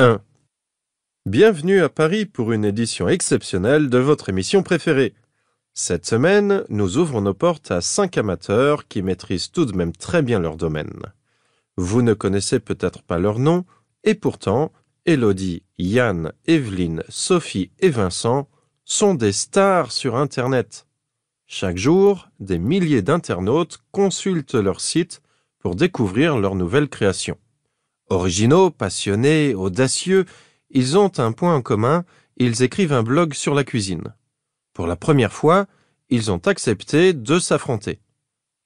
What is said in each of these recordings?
1. Bienvenue à Paris pour une édition exceptionnelle de votre émission préférée. Cette semaine, nous ouvrons nos portes à cinq amateurs qui maîtrisent tout de même très bien leur domaine. Vous ne connaissez peut-être pas leur nom, et pourtant, Elodie, Yann, Evelyne, Sophie et Vincent sont des stars sur Internet. Chaque jour, des milliers d'internautes consultent leur site pour découvrir leurs nouvelles créations. Originaux, passionnés, audacieux, ils ont un point en commun, ils écrivent un blog sur la cuisine. Pour la première fois, ils ont accepté de s'affronter.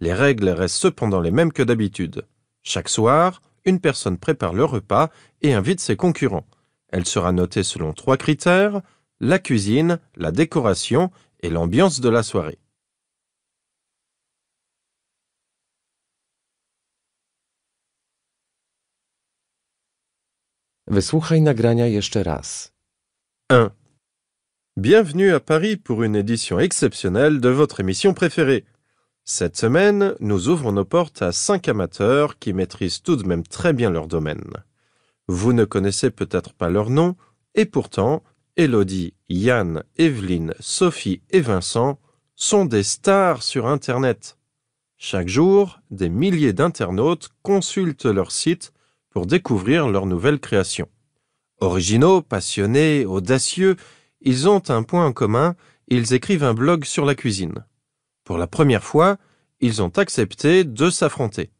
Les règles restent cependant les mêmes que d'habitude. Chaque soir, une personne prépare le repas et invite ses concurrents. Elle sera notée selon trois critères, la cuisine, la décoration et l'ambiance de la soirée. 1. Bienvenue à Paris pour une édition exceptionnelle de votre émission préférée. Cette semaine, nous ouvrons nos portes à cinq amateurs qui maîtrisent tout de même très bien leur domaine. Vous ne connaissez peut-être pas leur nom, et pourtant, Elodie, Yann, Evelyne, Sophie et Vincent sont des stars sur Internet. Chaque jour, des milliers d'internautes consultent leur site pour découvrir leur nouvelle création. Originaux, passionnés, audacieux, ils ont un point en commun, ils écrivent un blog sur la cuisine. Pour la première fois, ils ont accepté de s'affronter.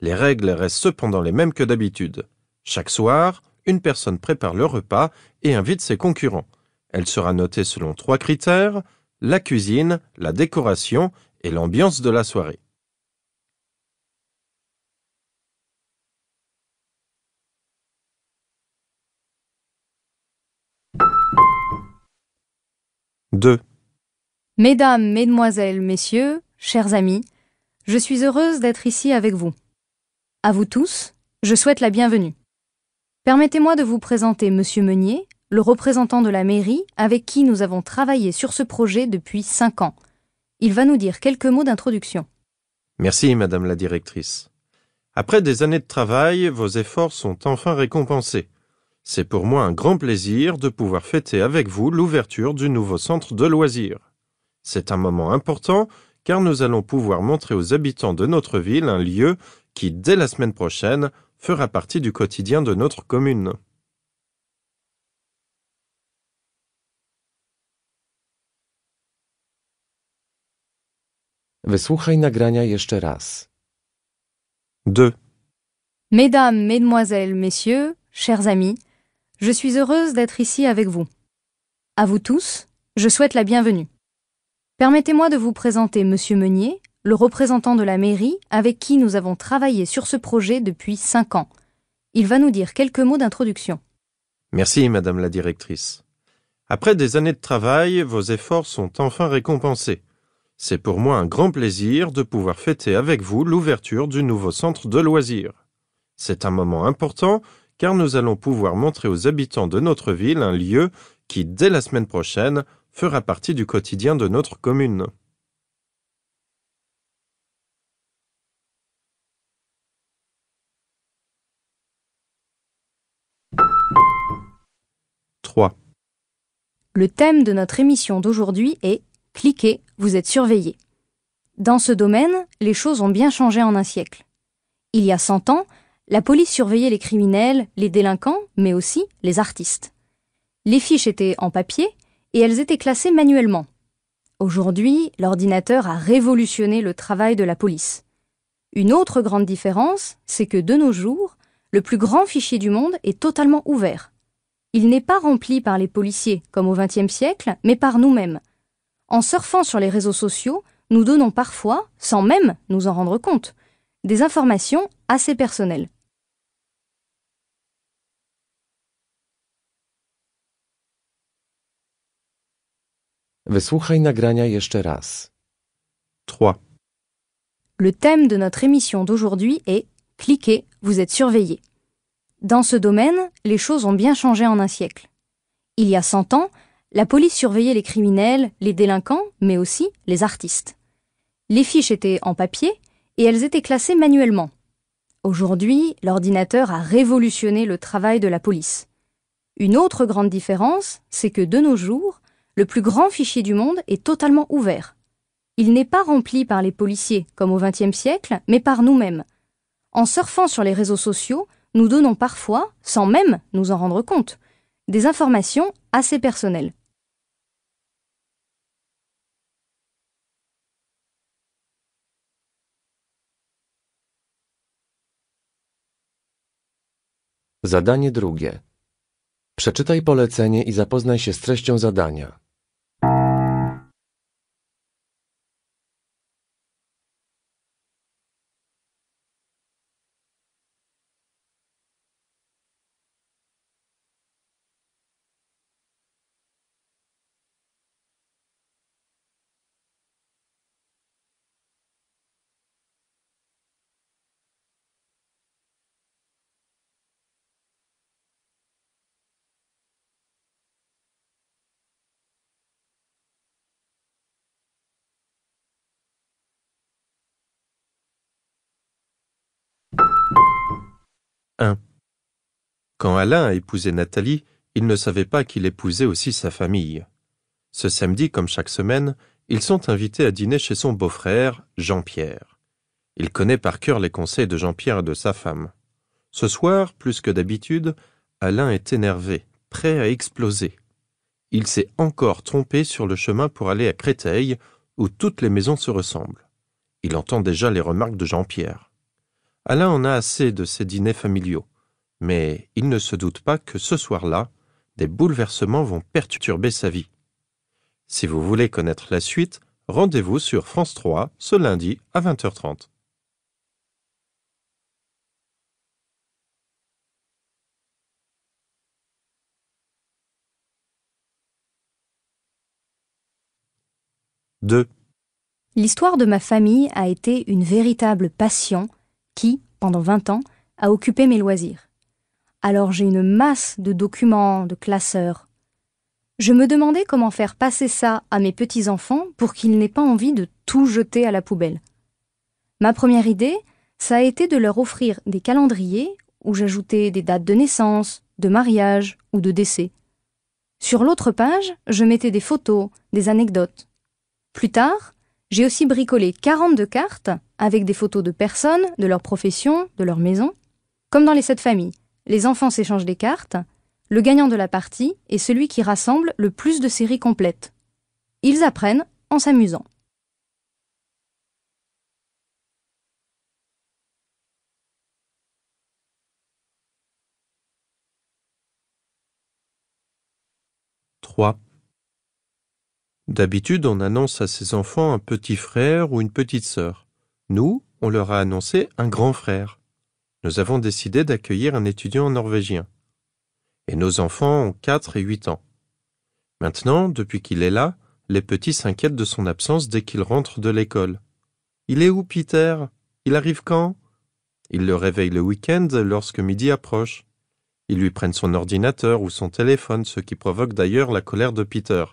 Les règles restent cependant les mêmes que d'habitude. Chaque soir, une personne prépare le repas et invite ses concurrents. Elle sera notée selon trois critères, la cuisine, la décoration et l'ambiance de la soirée. Mesdames, Mesdemoiselles, Messieurs, chers amis, je suis heureuse d'être ici avec vous. À vous tous, je souhaite la bienvenue. Permettez-moi de vous présenter Monsieur Meunier, le représentant de la mairie avec qui nous avons travaillé sur ce projet depuis cinq ans. Il va nous dire quelques mots d'introduction. Merci, Madame la Directrice. Après des années de travail, vos efforts sont enfin récompensés. C'est pour moi un grand plaisir de pouvoir fêter avec vous l'ouverture du nouveau centre de loisirs. C'est un moment important car nous allons pouvoir montrer aux habitants de notre ville un lieu qui, dès la semaine prochaine, fera partie du quotidien de notre commune. nagrania jeszcze raz. 2. Mesdames, Mesdemoiselles, Messieurs, chers amis, je suis heureuse d'être ici avec vous. À vous tous, je souhaite la bienvenue. Permettez-moi de vous présenter Monsieur Meunier, le représentant de la mairie avec qui nous avons travaillé sur ce projet depuis cinq ans. Il va nous dire quelques mots d'introduction. Merci, Madame la Directrice. Après des années de travail, vos efforts sont enfin récompensés. C'est pour moi un grand plaisir de pouvoir fêter avec vous l'ouverture du nouveau centre de loisirs. C'est un moment important car nous allons pouvoir montrer aux habitants de notre ville un lieu qui, dès la semaine prochaine, fera partie du quotidien de notre commune. 3. Le thème de notre émission d'aujourd'hui est Cliquez, vous êtes surveillé. Dans ce domaine, les choses ont bien changé en un siècle. Il y a 100 ans, la police surveillait les criminels, les délinquants, mais aussi les artistes. Les fiches étaient en papier et elles étaient classées manuellement. Aujourd'hui, l'ordinateur a révolutionné le travail de la police. Une autre grande différence, c'est que de nos jours, le plus grand fichier du monde est totalement ouvert. Il n'est pas rempli par les policiers, comme au XXe siècle, mais par nous-mêmes. En surfant sur les réseaux sociaux, nous donnons parfois, sans même nous en rendre compte, des informations assez personnelles. 3. Le thème de notre émission d'aujourd'hui est Cliquez, vous êtes surveillé. Dans ce domaine, les choses ont bien changé en un siècle. Il y a 100 ans, la police surveillait les criminels, les délinquants, mais aussi les artistes. Les fiches étaient en papier et elles étaient classées manuellement. Aujourd'hui, l'ordinateur a révolutionné le travail de la police. Une autre grande différence, c'est que de nos jours, le plus grand fichier du monde est totalement ouvert. Il n'est pas rempli par les policiers, comme au XXe siècle, mais par nous-mêmes. En surfant sur les réseaux sociaux, nous donnons parfois, sans même nous en rendre compte, des informations assez personnelles. Zadanie drugie. Przeczytaj polecenie i zapoznaj się z treścią zadania. Quand Alain a épousé Nathalie, il ne savait pas qu'il épousait aussi sa famille. Ce samedi, comme chaque semaine, ils sont invités à dîner chez son beau-frère, Jean-Pierre. Il connaît par cœur les conseils de Jean-Pierre et de sa femme. Ce soir, plus que d'habitude, Alain est énervé, prêt à exploser. Il s'est encore trompé sur le chemin pour aller à Créteil, où toutes les maisons se ressemblent. Il entend déjà les remarques de Jean-Pierre. Alain en a assez de ces dîners familiaux mais il ne se doute pas que ce soir-là, des bouleversements vont perturber sa vie. Si vous voulez connaître la suite, rendez-vous sur France 3 ce lundi à 20h30. L'histoire de ma famille a été une véritable passion qui, pendant 20 ans, a occupé mes loisirs alors j'ai une masse de documents, de classeurs. Je me demandais comment faire passer ça à mes petits-enfants pour qu'ils n'aient pas envie de tout jeter à la poubelle. Ma première idée, ça a été de leur offrir des calendriers où j'ajoutais des dates de naissance, de mariage ou de décès. Sur l'autre page, je mettais des photos, des anecdotes. Plus tard, j'ai aussi bricolé 42 cartes avec des photos de personnes, de leur profession, de leur maison, comme dans les sept familles les enfants s'échangent des cartes, le gagnant de la partie est celui qui rassemble le plus de séries complètes. Ils apprennent en s'amusant. 3. D'habitude, on annonce à ses enfants un petit frère ou une petite sœur. Nous, on leur a annoncé un grand frère nous avons décidé d'accueillir un étudiant norvégien. Et nos enfants ont 4 et 8 ans. Maintenant, depuis qu'il est là, les petits s'inquiètent de son absence dès qu'il rentre de l'école. Il est où, Peter Il arrive quand Ils le réveillent le week-end lorsque midi approche. Ils lui prennent son ordinateur ou son téléphone, ce qui provoque d'ailleurs la colère de Peter.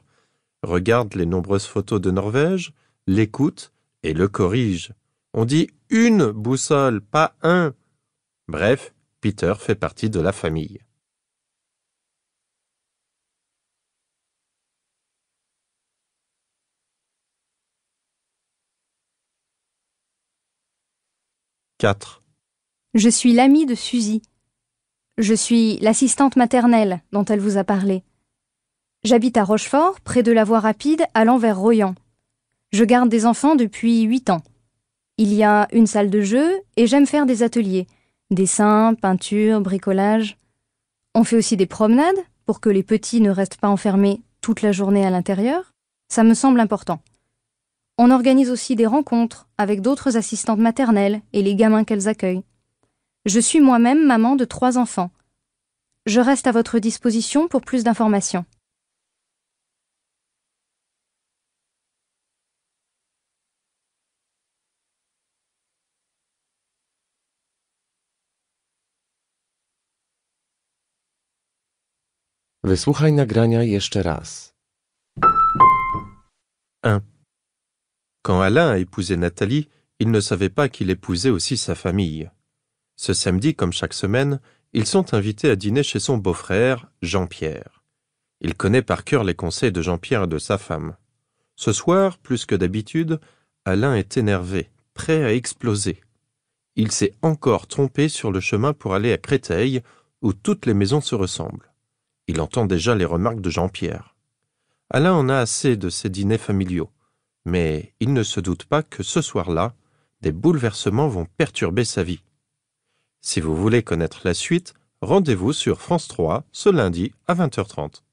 Regarde les nombreuses photos de Norvège, l'écoute et le corrige. On dit une boussole, pas un. Bref, Peter fait partie de la famille. « 4. Je suis l'amie de Suzy. Je suis l'assistante maternelle dont elle vous a parlé. J'habite à Rochefort, près de la voie rapide allant vers Royan. Je garde des enfants depuis 8 ans. Il y a une salle de jeu et j'aime faire des ateliers. Dessin, peinture, bricolage. On fait aussi des promenades pour que les petits ne restent pas enfermés toute la journée à l'intérieur. Ça me semble important. On organise aussi des rencontres avec d'autres assistantes maternelles et les gamins qu'elles accueillent. Je suis moi-même maman de trois enfants. Je reste à votre disposition pour plus d'informations. 1. Quand Alain a épousé Nathalie, il ne savait pas qu'il épousait aussi sa famille. Ce samedi, comme chaque semaine, ils sont invités à dîner chez son beau-frère, Jean-Pierre. Il connaît par cœur les conseils de Jean-Pierre et de sa femme. Ce soir, plus que d'habitude, Alain est énervé, prêt à exploser. Il s'est encore trompé sur le chemin pour aller à Créteil, où toutes les maisons se ressemblent. Il entend déjà les remarques de Jean-Pierre. Alain en a assez de ces dîners familiaux, mais il ne se doute pas que ce soir-là, des bouleversements vont perturber sa vie. Si vous voulez connaître la suite, rendez-vous sur France 3 ce lundi à 20h30.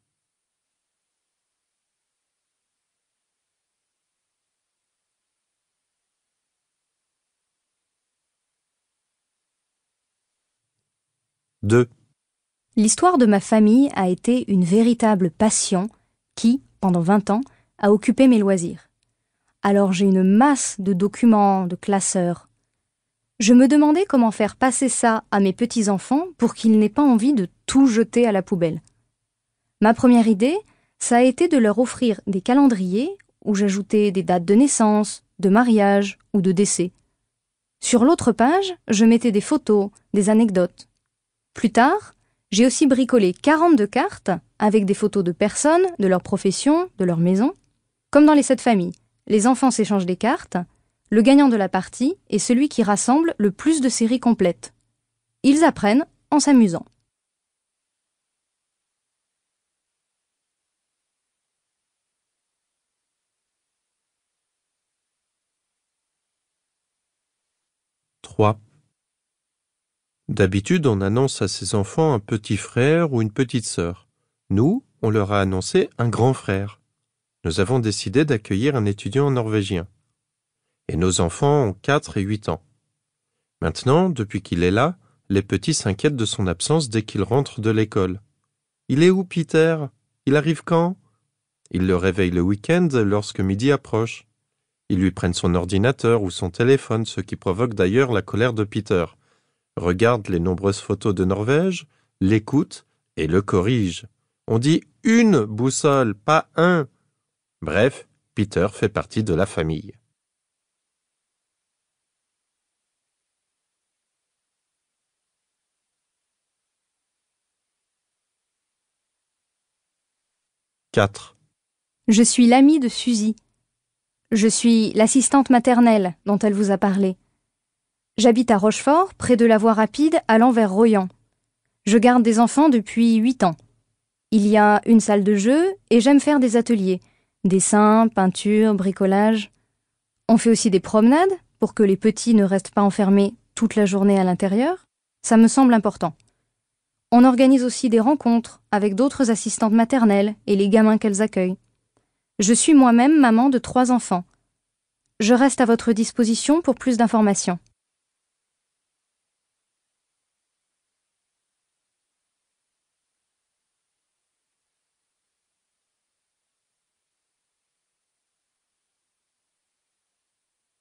2 L'histoire de ma famille a été une véritable passion qui, pendant 20 ans, a occupé mes loisirs. Alors j'ai une masse de documents, de classeurs. Je me demandais comment faire passer ça à mes petits-enfants pour qu'ils n'aient pas envie de tout jeter à la poubelle. Ma première idée, ça a été de leur offrir des calendriers où j'ajoutais des dates de naissance, de mariage ou de décès. Sur l'autre page, je mettais des photos, des anecdotes. Plus tard, j'ai aussi bricolé 42 cartes avec des photos de personnes, de leur profession, de leur maison. Comme dans les sept familles, les enfants s'échangent des cartes. Le gagnant de la partie est celui qui rassemble le plus de séries complètes. Ils apprennent en s'amusant. Trois. D'habitude, on annonce à ses enfants un petit frère ou une petite sœur. Nous, on leur a annoncé un grand frère. Nous avons décidé d'accueillir un étudiant norvégien. Et nos enfants ont 4 et 8 ans. Maintenant, depuis qu'il est là, les petits s'inquiètent de son absence dès qu'il rentre de l'école. Il est où, Peter Il arrive quand Il le réveille le week-end lorsque midi approche. Ils lui prennent son ordinateur ou son téléphone, ce qui provoque d'ailleurs la colère de Peter regarde les nombreuses photos de Norvège, l'écoute et le corrige. On dit une boussole, pas un. Bref, Peter fait partie de la famille. Je suis l'ami de Suzy. Je suis l'assistante maternelle dont elle vous a parlé. J'habite à Rochefort, près de la voie rapide allant vers Royan. Je garde des enfants depuis 8 ans. Il y a une salle de jeu et j'aime faire des ateliers. Dessin, peinture, bricolage. On fait aussi des promenades pour que les petits ne restent pas enfermés toute la journée à l'intérieur. Ça me semble important. On organise aussi des rencontres avec d'autres assistantes maternelles et les gamins qu'elles accueillent. Je suis moi-même maman de trois enfants. Je reste à votre disposition pour plus d'informations.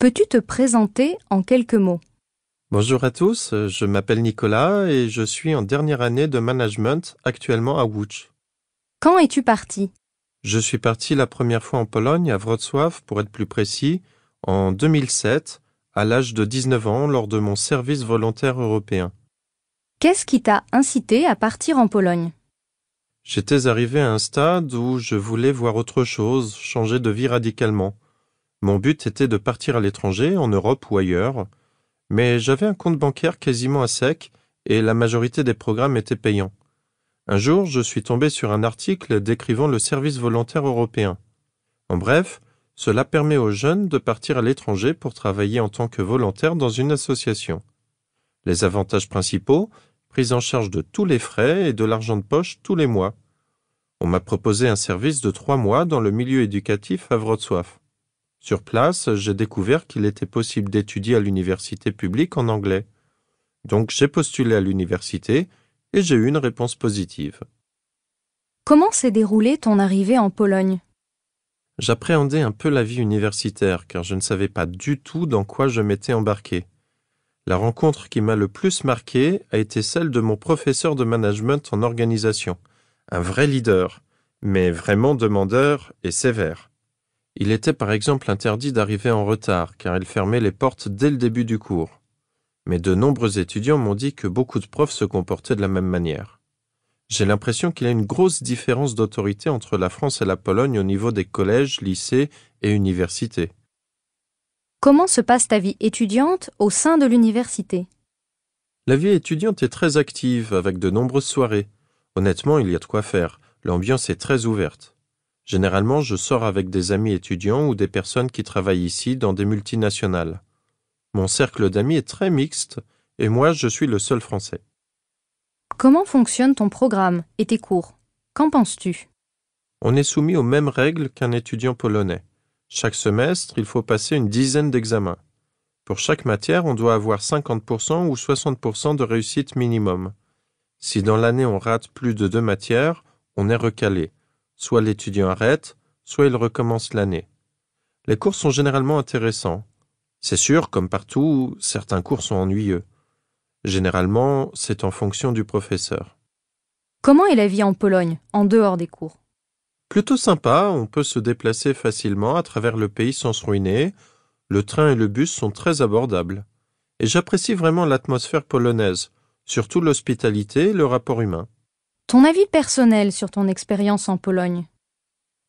Peux-tu te présenter en quelques mots Bonjour à tous, je m'appelle Nicolas et je suis en dernière année de management actuellement à Łódź. Quand es-tu parti Je suis parti la première fois en Pologne, à Wrocław pour être plus précis, en 2007, à l'âge de 19 ans lors de mon service volontaire européen. Qu'est-ce qui t'a incité à partir en Pologne J'étais arrivé à un stade où je voulais voir autre chose, changer de vie radicalement. Mon but était de partir à l'étranger, en Europe ou ailleurs, mais j'avais un compte bancaire quasiment à sec et la majorité des programmes étaient payants. Un jour, je suis tombé sur un article décrivant le service volontaire européen. En bref, cela permet aux jeunes de partir à l'étranger pour travailler en tant que volontaire dans une association. Les avantages principaux prise en charge de tous les frais et de l'argent de poche tous les mois. On m'a proposé un service de trois mois dans le milieu éducatif à Wrocław. Sur place, j'ai découvert qu'il était possible d'étudier à l'université publique en anglais. Donc j'ai postulé à l'université et j'ai eu une réponse positive. Comment s'est déroulée ton arrivée en Pologne J'appréhendais un peu la vie universitaire car je ne savais pas du tout dans quoi je m'étais embarqué. La rencontre qui m'a le plus marqué a été celle de mon professeur de management en organisation, un vrai leader, mais vraiment demandeur et sévère. Il était par exemple interdit d'arriver en retard car il fermait les portes dès le début du cours. Mais de nombreux étudiants m'ont dit que beaucoup de profs se comportaient de la même manière. J'ai l'impression qu'il y a une grosse différence d'autorité entre la France et la Pologne au niveau des collèges, lycées et universités. Comment se passe ta vie étudiante au sein de l'université La vie étudiante est très active avec de nombreuses soirées. Honnêtement, il y a de quoi faire. L'ambiance est très ouverte. Généralement, je sors avec des amis étudiants ou des personnes qui travaillent ici dans des multinationales. Mon cercle d'amis est très mixte et moi, je suis le seul français. Comment fonctionne ton programme et tes cours Qu'en penses-tu On est soumis aux mêmes règles qu'un étudiant polonais. Chaque semestre, il faut passer une dizaine d'examens. Pour chaque matière, on doit avoir 50% ou 60% de réussite minimum. Si dans l'année on rate plus de deux matières, on est recalé. Soit l'étudiant arrête, soit il recommence l'année. Les cours sont généralement intéressants. C'est sûr, comme partout, certains cours sont ennuyeux. Généralement, c'est en fonction du professeur. Comment est la vie en Pologne, en dehors des cours Plutôt sympa, on peut se déplacer facilement à travers le pays sans se ruiner. Le train et le bus sont très abordables. Et j'apprécie vraiment l'atmosphère polonaise, surtout l'hospitalité et le rapport humain. Ton avis personnel sur ton expérience en Pologne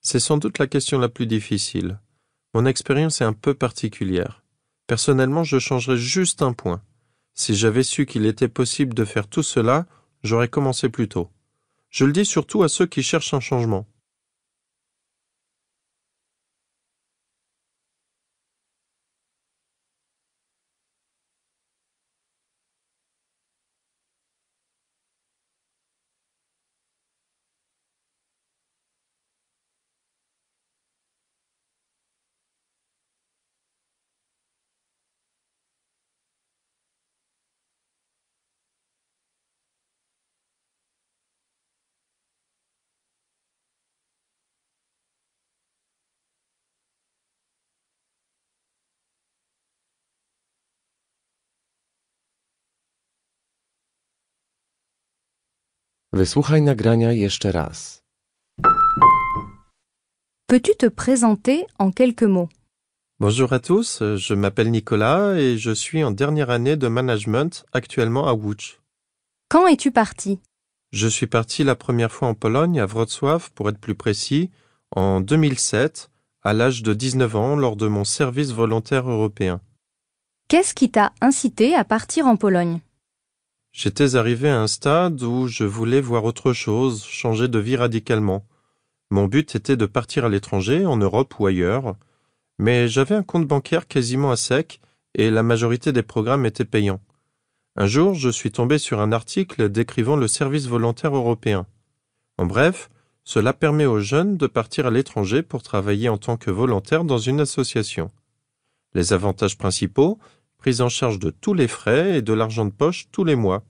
C'est sans doute la question la plus difficile. Mon expérience est un peu particulière. Personnellement, je changerais juste un point. Si j'avais su qu'il était possible de faire tout cela, j'aurais commencé plus tôt. Je le dis surtout à ceux qui cherchent un changement. Peux-tu te présenter en quelques mots Bonjour à tous, je m'appelle Nicolas et je suis en dernière année de management actuellement à Łódź. Quand es-tu parti Je suis parti la première fois en Pologne, à Wrocław pour être plus précis, en 2007, à l'âge de 19 ans lors de mon service volontaire européen. Qu'est-ce qui t'a incité à partir en Pologne J'étais arrivé à un stade où je voulais voir autre chose, changer de vie radicalement. Mon but était de partir à l'étranger, en Europe ou ailleurs, mais j'avais un compte bancaire quasiment à sec et la majorité des programmes étaient payants. Un jour, je suis tombé sur un article décrivant le service volontaire européen. En bref, cela permet aux jeunes de partir à l'étranger pour travailler en tant que volontaire dans une association. Les avantages principaux prise en charge de tous les frais et de l'argent de poche tous les mois.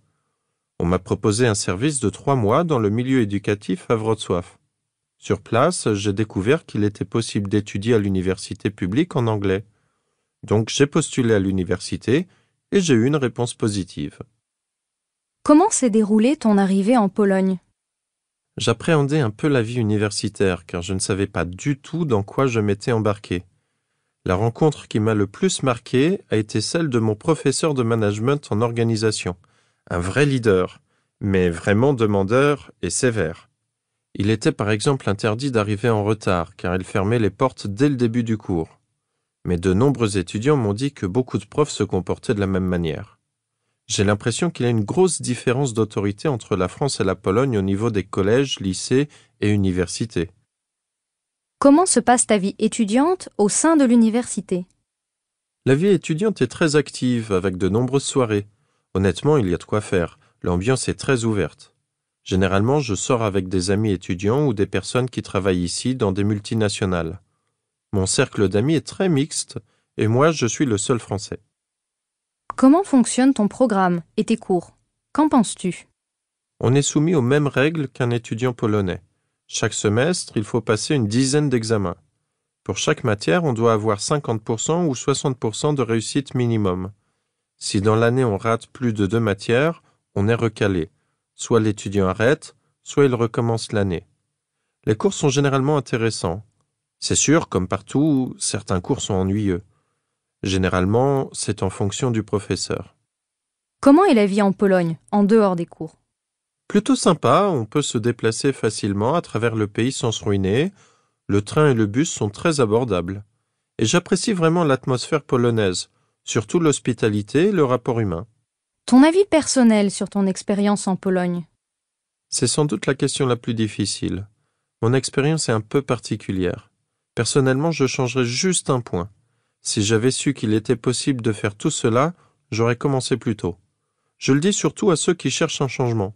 On m'a proposé un service de trois mois dans le milieu éducatif à Wrocław. Sur place, j'ai découvert qu'il était possible d'étudier à l'université publique en anglais. Donc j'ai postulé à l'université et j'ai eu une réponse positive. Comment s'est déroulée ton arrivée en Pologne J'appréhendais un peu la vie universitaire car je ne savais pas du tout dans quoi je m'étais embarqué. La rencontre qui m'a le plus marqué a été celle de mon professeur de management en organisation, un vrai leader, mais vraiment demandeur et sévère. Il était par exemple interdit d'arriver en retard car il fermait les portes dès le début du cours. Mais de nombreux étudiants m'ont dit que beaucoup de profs se comportaient de la même manière. J'ai l'impression qu'il y a une grosse différence d'autorité entre la France et la Pologne au niveau des collèges, lycées et universités. Comment se passe ta vie étudiante au sein de l'université La vie étudiante est très active, avec de nombreuses soirées. Honnêtement, il y a de quoi faire. L'ambiance est très ouverte. Généralement, je sors avec des amis étudiants ou des personnes qui travaillent ici dans des multinationales. Mon cercle d'amis est très mixte et moi, je suis le seul français. Comment fonctionne ton programme et tes cours Qu'en penses-tu On est soumis aux mêmes règles qu'un étudiant polonais. Chaque semestre, il faut passer une dizaine d'examens. Pour chaque matière, on doit avoir 50% ou 60% de réussite minimum. Si dans l'année on rate plus de deux matières, on est recalé. Soit l'étudiant arrête, soit il recommence l'année. Les cours sont généralement intéressants. C'est sûr, comme partout, certains cours sont ennuyeux. Généralement, c'est en fonction du professeur. Comment est la vie en Pologne, en dehors des cours Plutôt sympa, on peut se déplacer facilement à travers le pays sans se ruiner, le train et le bus sont très abordables. Et j'apprécie vraiment l'atmosphère polonaise, surtout l'hospitalité et le rapport humain. Ton avis personnel sur ton expérience en Pologne C'est sans doute la question la plus difficile. Mon expérience est un peu particulière. Personnellement, je changerais juste un point. Si j'avais su qu'il était possible de faire tout cela, j'aurais commencé plus tôt. Je le dis surtout à ceux qui cherchent un changement.